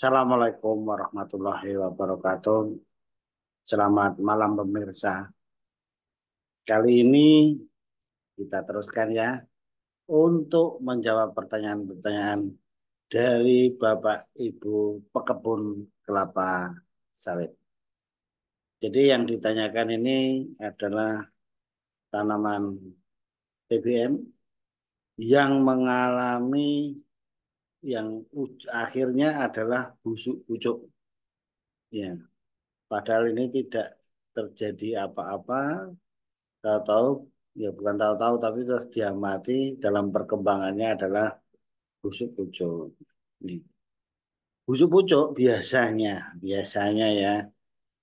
Assalamualaikum warahmatullahi wabarakatuh. Selamat malam pemirsa. Kali ini kita teruskan ya untuk menjawab pertanyaan-pertanyaan dari Bapak Ibu pekebun kelapa sawit. Jadi yang ditanyakan ini adalah tanaman TBM yang mengalami yang akhirnya adalah busuk pucuk Ya. Padahal ini tidak terjadi apa-apa, tahu-tahu ya bukan tahu-tahu tapi terus diamati dalam perkembangannya adalah busuk pucuk Nih. busuk pucuk biasanya, biasanya ya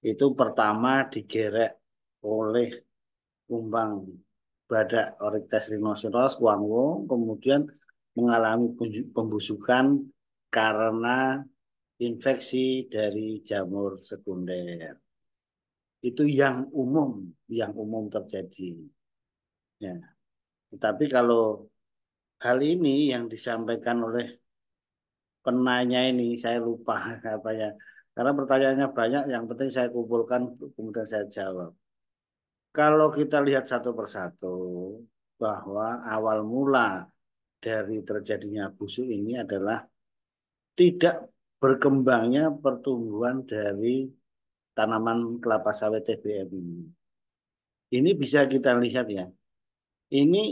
itu pertama digerek oleh kumbang badak Oryctes rhinoceros, kuangwo, kemudian mengalami pembusukan karena infeksi dari jamur sekunder. Itu yang umum, yang umum terjadi. Ya. Tetapi kalau hal ini yang disampaikan oleh penanya ini, saya lupa apa ya. Karena pertanyaannya banyak, yang penting saya kumpulkan, kemudian saya jawab. Kalau kita lihat satu persatu, bahwa awal mula dari terjadinya busuk ini adalah tidak berkembangnya pertumbuhan dari tanaman kelapa sawit TBM ini. Ini bisa kita lihat ya. Ini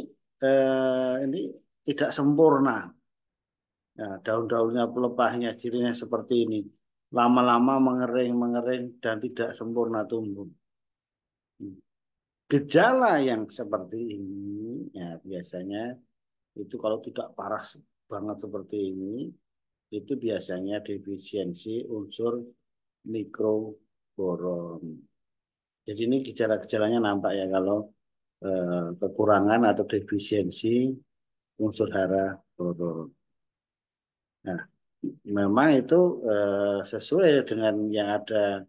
eh, ini tidak sempurna. Nah, daun-daunnya pelepahnya cirinya seperti ini. Lama-lama mengering-mengering dan tidak sempurna tumbuh. Hmm. Gejala yang seperti ini ya biasanya itu kalau tidak parah banget seperti ini, itu biasanya defisiensi unsur mikroboron. Jadi ini gejala-gejalanya nampak ya kalau eh, kekurangan atau defisiensi unsur hara boron. Nah, memang itu eh, sesuai dengan yang ada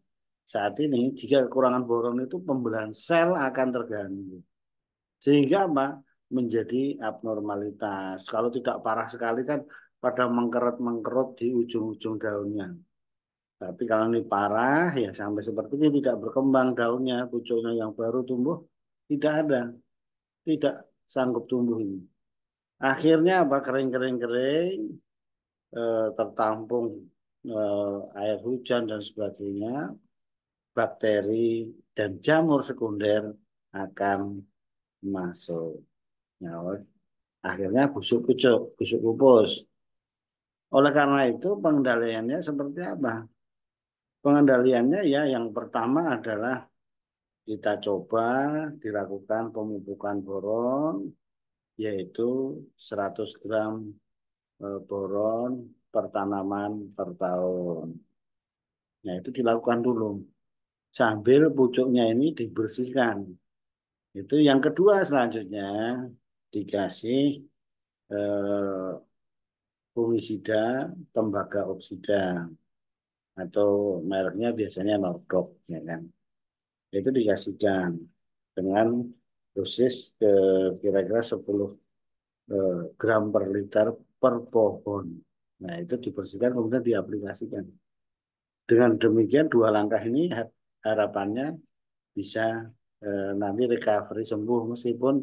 saat ini. Jika kekurangan boron itu pembelahan sel akan terganggu. Sehingga apa? menjadi abnormalitas. Kalau tidak parah sekali kan pada mengkerut-mengkerut di ujung-ujung daunnya. Tapi kalau ini parah ya sampai seperti ini tidak berkembang daunnya, pucuknya yang baru tumbuh tidak ada. Tidak sanggup tumbuh ini. Akhirnya apa kering-kering-kering e, tertampung e, air hujan dan sebagainya, bakteri dan jamur sekunder akan masuk. Nah, akhirnya busuk pucuk, busuk pupus. Oleh karena itu pengendaliannya seperti apa? Pengendaliannya ya yang pertama adalah kita coba dilakukan pemupukan boron yaitu 100 gram e, boron per tanaman per tahun. Nah itu dilakukan dulu sambil pucuknya ini dibersihkan. Itu yang kedua selanjutnya dikasih eh, fungisida tembaga oksida atau mereknya biasanya Nordok ya kan itu dikasihkan dengan dosis ke eh, kira-kira 10 eh, gram per liter per pohon nah itu dibersihkan kemudian diaplikasikan dengan demikian dua langkah ini harapannya bisa eh, nanti recovery sembuh meskipun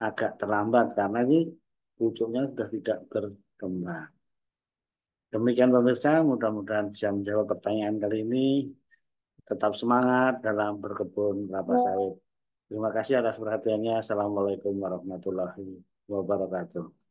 agak terlambat karena ini pucuknya sudah tidak berkembang. Demikian pemirsa, mudah-mudahan bisa menjawab pertanyaan kali ini. Tetap semangat dalam berkebun kelapa sawit. Terima kasih atas perhatiannya. Assalamualaikum warahmatullahi wabarakatuh.